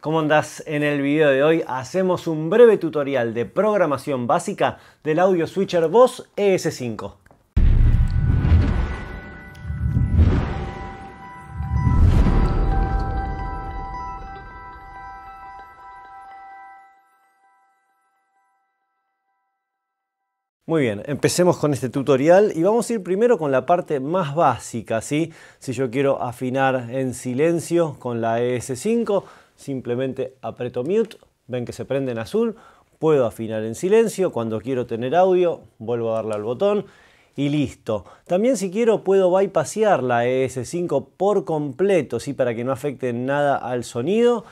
¿Cómo andás? En el video de hoy hacemos un breve tutorial de programación básica del audio switcher Boss ES5. Muy bien, empecemos con este tutorial y vamos a ir primero con la parte más básica, ¿sí? Si yo quiero afinar en silencio con la ES5, simplemente aprieto mute, ven que se prende en azul, puedo afinar en silencio, cuando quiero tener audio vuelvo a darle al botón y listo. También si quiero puedo bypassear la ES5 por completo, ¿sí? para que no afecte nada al sonido.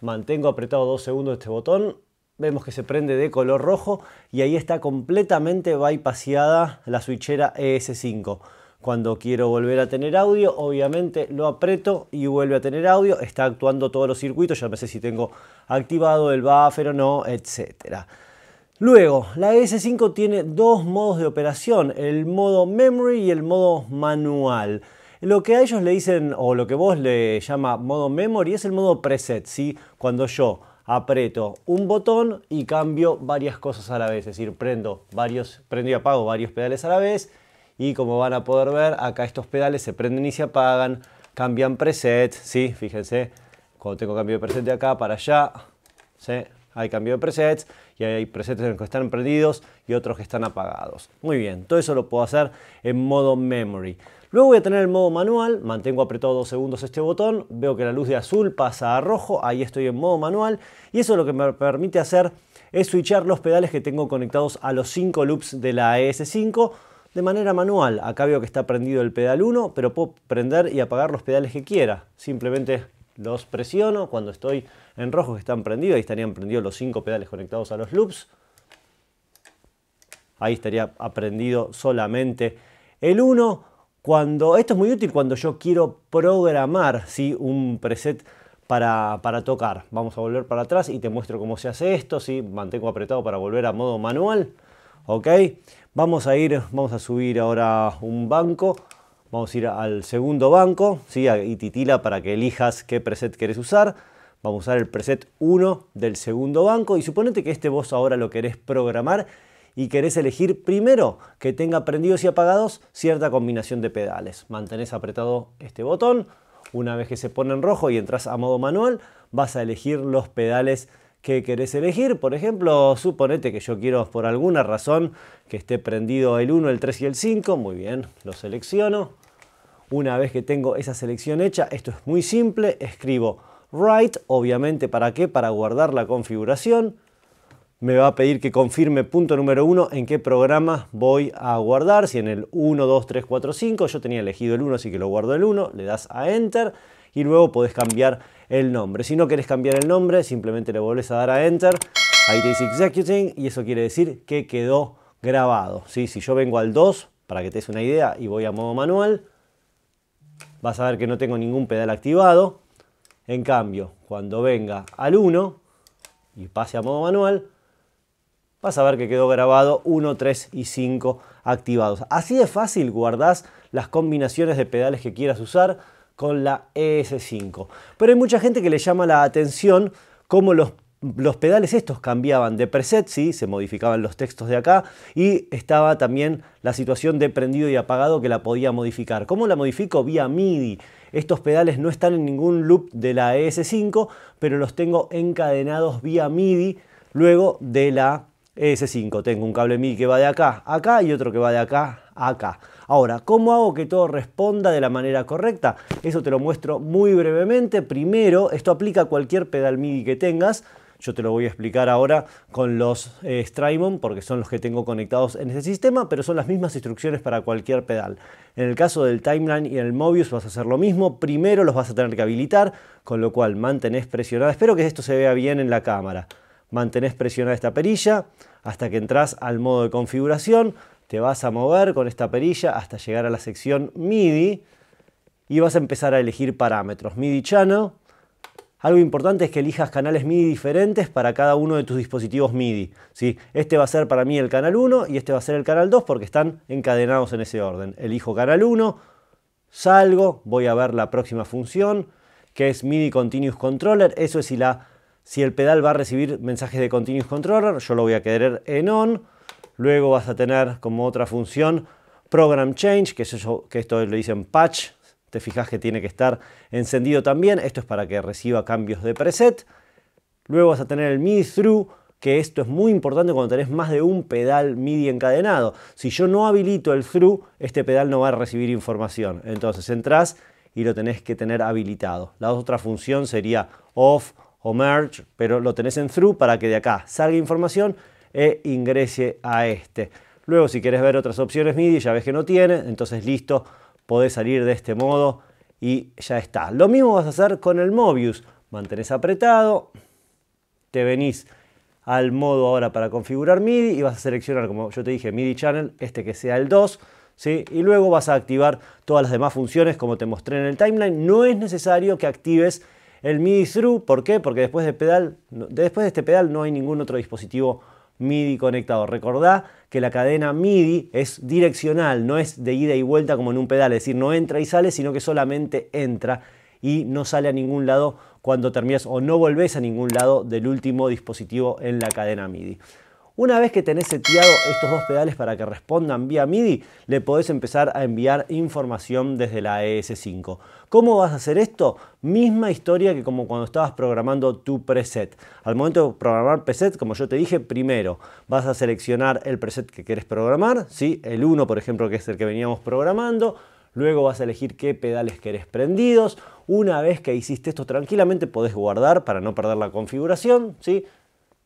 Mantengo apretado dos segundos este botón, vemos que se prende de color rojo y ahí está completamente bypassada la switchera ES5. Cuando quiero volver a tener audio, obviamente lo aprieto y vuelve a tener audio. Está actuando todos los circuitos, ya no sé si tengo activado el buffer o no, etcétera. Luego, la S5 tiene dos modos de operación, el modo memory y el modo manual. Lo que a ellos le dicen, o lo que vos le llama modo memory, es el modo preset, ¿sí? Cuando yo aprieto un botón y cambio varias cosas a la vez, es decir, prendo varios, prendo y apago varios pedales a la vez, y como van a poder ver, acá estos pedales se prenden y se apagan, cambian presets, ¿sí? Fíjense, cuando tengo cambio de preset de acá para allá, ¿sí? Hay cambio de presets y hay presets en los que están prendidos y otros que están apagados. Muy bien, todo eso lo puedo hacer en modo memory. Luego voy a tener el modo manual, mantengo apretado dos segundos este botón, veo que la luz de azul pasa a rojo, ahí estoy en modo manual y eso lo que me permite hacer es switchar los pedales que tengo conectados a los 5 loops de la ES5 de manera manual. Acá veo que está prendido el pedal 1, pero puedo prender y apagar los pedales que quiera. Simplemente los presiono cuando estoy en rojo que están prendidos. Ahí estarían prendidos los 5 pedales conectados a los loops. Ahí estaría aprendido solamente el 1. Cuando, esto es muy útil cuando yo quiero programar ¿sí? un preset para, tocar. Vamos a volver para atrás y te muestro cómo se hace esto. ¿sí? Mantengo apretado para volver a modo manual. ¿ok? Vamos a ir, vamos a subir ahora un banco, vamos a ir al segundo banco, ¿sí? y titila para que elijas qué preset querés usar. Vamos a usar el preset 1 del segundo banco y suponete que este vos ahora lo querés programar y querés elegir primero que tenga prendidos y apagados cierta combinación de pedales. Mantenés apretado este botón, una vez que se pone en rojo y entras a modo manual, vas a elegir los pedales qué querés elegir. Por ejemplo, suponete que yo quiero por alguna razón que esté prendido el 1, el 3 y el 5. Muy bien, lo selecciono. Una vez que tengo esa selección hecha, esto es muy simple, escribo write, obviamente para qué, para guardar la configuración. Me va a pedir que confirme punto número 1 en qué programa voy a guardar, si en el 1, 2, 3, 4, 5, yo tenía elegido el 1 así que lo guardo el 1, le das a enter y luego podés cambiar el nombre. Si no querés cambiar el nombre, simplemente le volvés a dar a Enter, ahí te dice Executing y eso quiere decir que quedó grabado. ¿sí? Si yo vengo al 2, para que te des una idea, y voy a modo manual, vas a ver que no tengo ningún pedal activado. En cambio, cuando venga al 1 y pase a modo manual, vas a ver que quedó grabado 1, 3 y 5 activados. Así de fácil guardás las combinaciones de pedales que quieras usar con la ES5. Pero hay mucha gente que le llama la atención cómo los, pedales estos cambiaban de preset, ¿sí? se modificaban los textos de acá y estaba también la situación de prendido y apagado que la podía modificar. ¿Cómo la modifico? Vía MIDI. Estos pedales no están en ningún loop de la ES5, pero los tengo encadenados vía MIDI luego de la ES5. Tengo un cable MIDI que va de acá a acá y otro que va de acá a acá. Ahora, ¿cómo hago que todo responda de la manera correcta? Eso te lo muestro muy brevemente. Primero, esto aplica a cualquier pedal MIDI que tengas. Yo te lo voy a explicar ahora con los eh, Strymon porque son los que tengo conectados en este sistema, pero son las mismas instrucciones para cualquier pedal. En el caso del Timeline y el Mobius vas a hacer lo mismo, primero los vas a tener que habilitar, con lo cual mantenés presionada, espero que esto se vea bien en la cámara, mantenés presionada esta perilla hasta que entras al modo de configuración, te vas a mover con esta perilla hasta llegar a la sección MIDI y vas a empezar a elegir parámetros. MIDI Channel. Algo importante es que elijas canales MIDI diferentes para cada uno de tus dispositivos MIDI. si, Este va a ser para mí el canal 1 y este va a ser el canal 2 porque están encadenados en ese orden. Elijo canal 1, salgo, voy a ver la próxima función que es MIDI Continuous Controller. Eso es si, la, si el pedal va a recibir mensajes de Continuous Controller, yo lo voy a querer en on Luego vas a tener como otra función program change, que, es eso, que esto le dicen patch. Te fijas que tiene que estar encendido también. Esto es para que reciba cambios de preset. Luego vas a tener el MIDI through, que esto es muy importante cuando tenés más de un pedal MIDI encadenado. Si yo no habilito el through, este pedal no va a recibir información. Entonces entras y lo tenés que tener habilitado. La otra función sería off o merge, pero lo tenés en through para que de acá salga información e ingrese a este. Luego, si quieres ver otras opciones MIDI, ya ves que no tiene, entonces listo, podés salir de este modo y ya está. Lo mismo vas a hacer con el Mobius. Mantenés apretado, te venís al modo ahora para configurar MIDI y vas a seleccionar, como yo te dije, MIDI Channel, este que sea el 2, ¿sí? y luego vas a activar todas las demás funciones como te mostré en el timeline. No es necesario que actives el MIDI Through, ¿por qué? Porque después, de pedal, después de este pedal no hay ningún otro dispositivo MIDI conectado. Recordá que la cadena MIDI es direccional, no es de ida y vuelta como en un pedal, es decir, no entra y sale, sino que solamente entra y no sale a ningún lado cuando terminas o no volvés a ningún lado del último dispositivo en la cadena MIDI. Una vez que tenés seteado estos dos pedales para que respondan vía MIDI, le podés empezar a enviar información desde la ES5. ¿Cómo vas a hacer esto? Misma historia que como cuando estabas programando tu preset. Al momento de programar preset, como yo te dije, primero vas a seleccionar el preset que querés programar, ¿sí? el 1 por ejemplo que es el que veníamos programando, Luego vas a elegir qué pedales querés prendidos. Una vez que hiciste esto tranquilamente podés guardar para no perder la configuración, ¿sí?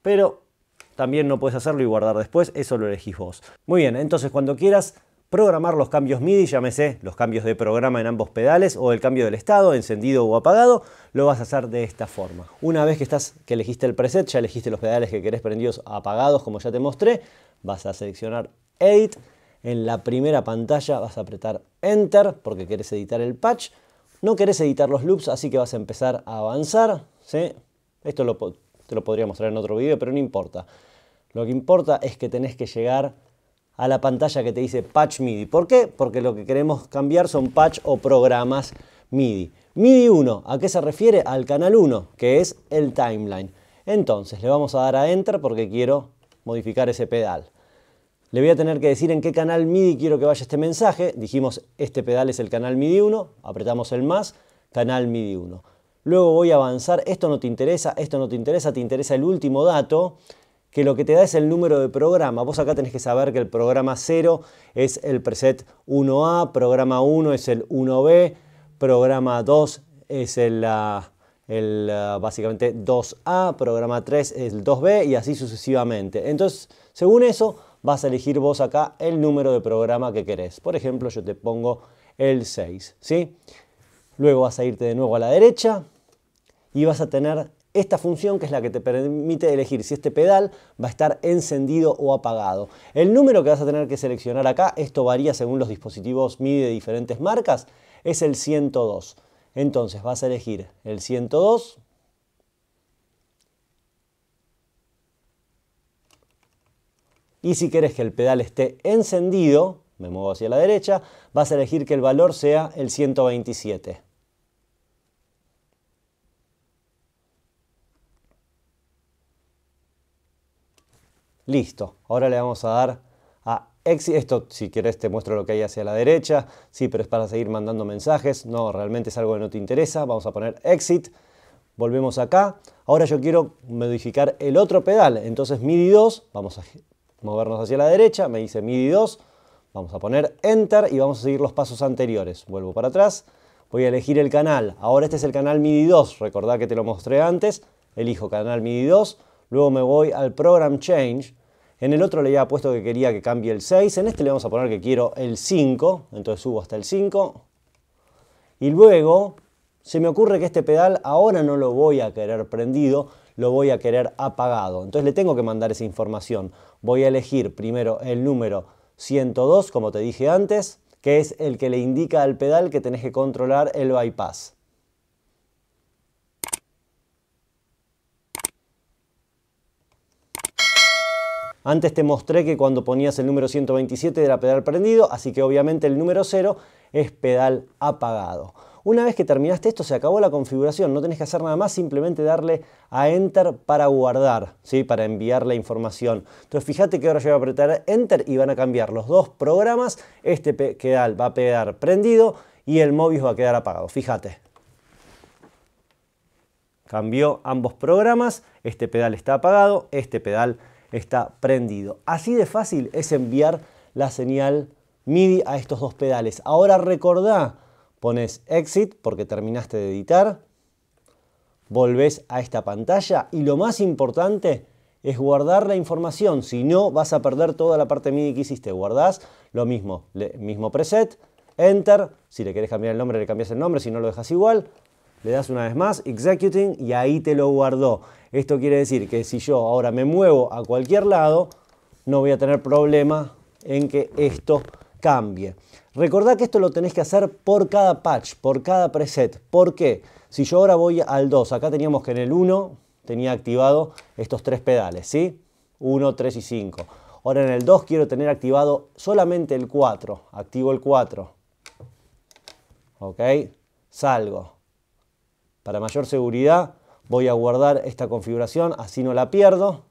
Pero también no puedes hacerlo y guardar después, eso lo elegís vos. Muy bien, entonces cuando quieras programar los cambios MIDI, llámese los cambios de programa en ambos pedales o el cambio del estado, encendido o apagado, lo vas a hacer de esta forma. Una vez que, estás, que elegiste el preset, ya elegiste los pedales que querés prendidos apagados como ya te mostré, vas a seleccionar Edit, en la primera pantalla vas a apretar Enter porque querés editar el patch, no querés editar los loops, así que vas a empezar a avanzar, ¿sí? Esto lo te lo podría mostrar en otro video, pero no importa. Lo que importa es que tenés que llegar a la pantalla que te dice patch MIDI. ¿Por qué? Porque lo que queremos cambiar son patch o programas MIDI. MIDI 1, ¿a qué se refiere? Al canal 1, que es el timeline. Entonces, le vamos a dar a Enter porque quiero modificar ese pedal. Le voy a tener que decir en qué canal MIDI quiero que vaya este mensaje. Dijimos, este pedal es el canal MIDI 1, apretamos el más, canal MIDI 1 luego voy a avanzar, esto no te interesa, esto no te interesa, te interesa el último dato, que lo que te da es el número de programa. Vos acá tenés que saber que el programa 0 es el preset 1A, programa 1 es el 1B, programa 2 es el, ah, ah, básicamente 2A, programa 3 es el 2B y así sucesivamente. Entonces, según eso, vas a elegir vos acá el número de programa que querés. Por ejemplo, yo te pongo el 6, ¿sí? Luego vas a irte de nuevo a la derecha, y vas a tener esta función que es la que te permite elegir si este pedal va a estar encendido o apagado. El número que vas a tener que seleccionar acá, esto varía según los dispositivos MIDI de diferentes marcas, es el 102. Entonces vas a elegir el 102. Y si quieres que el pedal esté encendido, me muevo hacia la derecha, vas a elegir que el valor sea el 127. Listo, ahora le vamos a dar a exit. Esto, si querés, te muestro lo que hay hacia la derecha. Sí, pero es para seguir mandando mensajes. No, realmente es algo que no te interesa. Vamos a poner exit. Volvemos acá. Ahora yo quiero modificar el otro pedal. Entonces MIDI 2, vamos a movernos hacia la derecha. Me dice MIDI 2. Vamos a poner Enter y vamos a seguir los pasos anteriores. Vuelvo para atrás. Voy a elegir el canal. Ahora este es el canal MIDI 2. Recordá que te lo mostré antes. Elijo canal MIDI 2. Luego me voy al Program Change en el otro le había puesto que quería que cambie el 6. En este le vamos a poner que quiero el 5. Entonces subo hasta el 5. Y luego se me ocurre que este pedal ahora no lo voy a querer prendido, lo voy a querer apagado. Entonces le tengo que mandar esa información. Voy a elegir primero el número 102, como te dije antes, que es el que le indica al pedal que tenés que controlar el bypass. Antes te mostré que cuando ponías el número 127 era pedal prendido, así que obviamente el número 0 es pedal apagado. Una vez que terminaste esto, se acabó la configuración, no tenés que hacer nada más, simplemente darle a Enter para guardar, ¿sí? para enviar la información. Entonces fíjate que ahora yo voy a apretar Enter y van a cambiar los dos programas, este pedal va a quedar prendido y el móvil va a quedar apagado, fíjate. Cambió ambos programas, este pedal está apagado, este pedal está prendido. Así de fácil es enviar la señal MIDI a estos dos pedales. Ahora recordá, pones exit porque terminaste de editar, volvés a esta pantalla y lo más importante es guardar la información, si no vas a perder toda la parte MIDI que hiciste. Guardás lo mismo, mismo preset, enter, si le quieres cambiar el nombre le cambias el nombre, si no lo dejas igual, le das una vez más, executing y ahí te lo guardó. Esto quiere decir que si yo ahora me muevo a cualquier lado, no voy a tener problema en que esto cambie. Recordad que esto lo tenés que hacer por cada patch, por cada preset. ¿Por qué? Si yo ahora voy al 2, acá teníamos que en el 1 tenía activado estos tres pedales, ¿sí? 1, 3 y 5. Ahora en el 2 quiero tener activado solamente el 4. Activo el 4. ¿Ok? Salgo. Para mayor seguridad Voy a guardar esta configuración, así no la pierdo.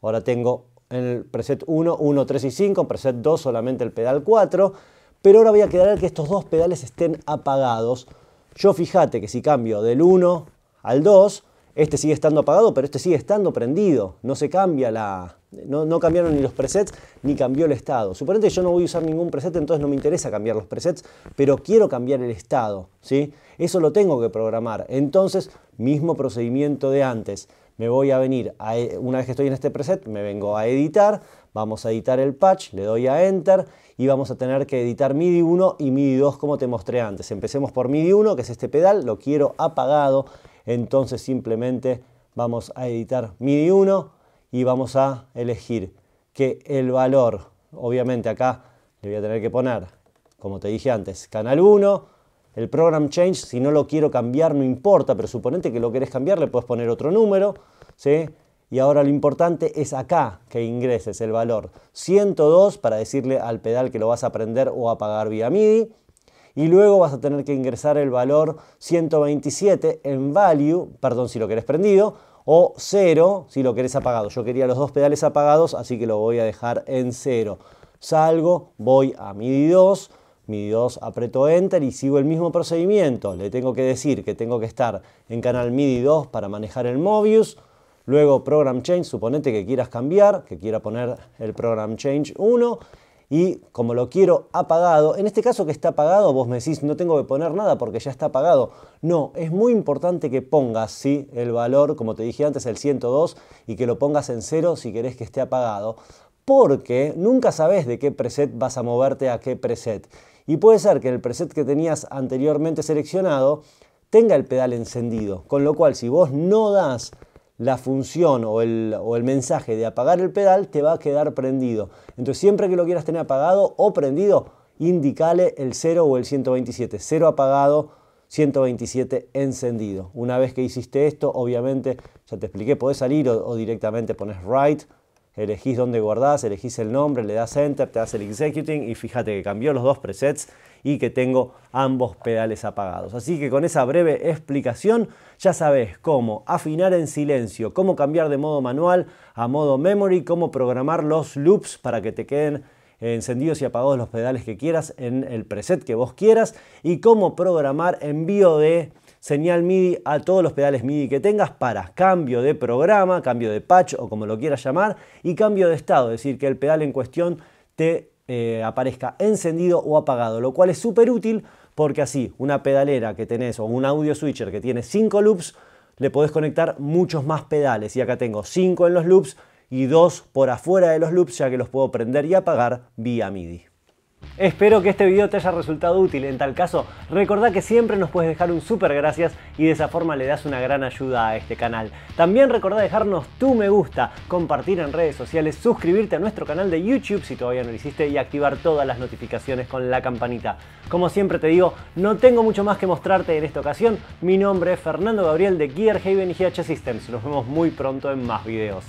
Ahora tengo en el preset 1, 1, 3 y 5, preset 2 solamente el pedal 4, pero ahora voy a quedar que estos dos pedales estén apagados. Yo fíjate que si cambio del 1 al 2, este sigue estando apagado, pero este sigue estando prendido. No se cambia la... No, cambiaron ni los presets, ni cambió el estado. suponente que yo no voy a usar ningún preset, entonces no me interesa cambiar los presets, pero quiero cambiar el estado, ¿sí? Eso lo tengo que programar. Entonces, mismo procedimiento de antes. Me voy a venir, a, una vez que estoy en este preset, me vengo a editar, vamos a editar el patch, le doy a Enter y vamos a tener que editar MIDI 1 y MIDI 2 como te mostré antes. Empecemos por MIDI 1, que es este pedal, lo quiero apagado entonces simplemente vamos a editar MIDI 1 y vamos a elegir que el valor, obviamente acá le voy a tener que poner, como te dije antes, canal 1, el program change, si no lo quiero cambiar no importa, pero suponete que lo querés cambiar le puedes poner otro número, ¿sí? Y ahora lo importante es acá que ingreses el valor 102 para decirle al pedal que lo vas a prender o apagar vía MIDI y luego vas a tener que ingresar el valor 127 en value, perdón si lo querés prendido, o 0 si lo querés apagado. Yo quería los dos pedales apagados, así que lo voy a dejar en 0. Salgo, voy a MIDI 2, MIDI 2 aprieto Enter y sigo el mismo procedimiento. Le tengo que decir que tengo que estar en canal MIDI 2 para manejar el Mobius, luego Program Change, suponete que quieras cambiar, que quiera poner el Program Change 1 y como lo quiero apagado, en este caso que está apagado, vos me decís no tengo que poner nada porque ya está apagado. No, es muy importante que pongas ¿sí? el valor, como te dije antes, el 102 y que lo pongas en cero si querés que esté apagado, porque nunca sabes de qué preset vas a moverte a qué preset. Y puede ser que el preset que tenías anteriormente seleccionado tenga el pedal encendido, con lo cual si vos no das la función o el, mensaje de apagar el pedal te va a quedar prendido. Entonces siempre que lo quieras tener apagado o prendido, indicale el 0 o el 127. 0 apagado, 127 encendido. Una vez que hiciste esto, obviamente, ya te expliqué, podés salir o, directamente pones write, elegís dónde guardás, elegís el nombre, le das enter, te das el executing y fíjate que cambió los dos presets y que tengo ambos pedales apagados. Así que con esa breve explicación ya sabes cómo afinar en silencio, cómo cambiar de modo manual a modo memory, cómo programar los loops para que te queden encendidos y apagados los pedales que quieras en el preset que vos quieras y cómo programar envío de señal MIDI a todos los pedales MIDI que tengas para cambio de programa, cambio de patch o como lo quieras llamar y cambio de estado, es decir, que el pedal en cuestión te eh, aparezca encendido o apagado, lo cual es súper útil porque así una pedalera que tenés o un audio switcher que tiene 5 loops, le podés conectar muchos más pedales. Y acá tengo 5 en los loops y 2 por afuera de los loops, ya que los puedo prender y apagar vía MIDI. Espero que este video te haya resultado útil, en tal caso recordá que siempre nos puedes dejar un super gracias y de esa forma le das una gran ayuda a este canal. También recordá dejarnos tu me gusta, compartir en redes sociales, suscribirte a nuestro canal de YouTube si todavía no lo hiciste y activar todas las notificaciones con la campanita. Como siempre te digo, no tengo mucho más que mostrarte en esta ocasión, mi nombre es Fernando Gabriel de Gear Haven y GH Systems, nos vemos muy pronto en más videos.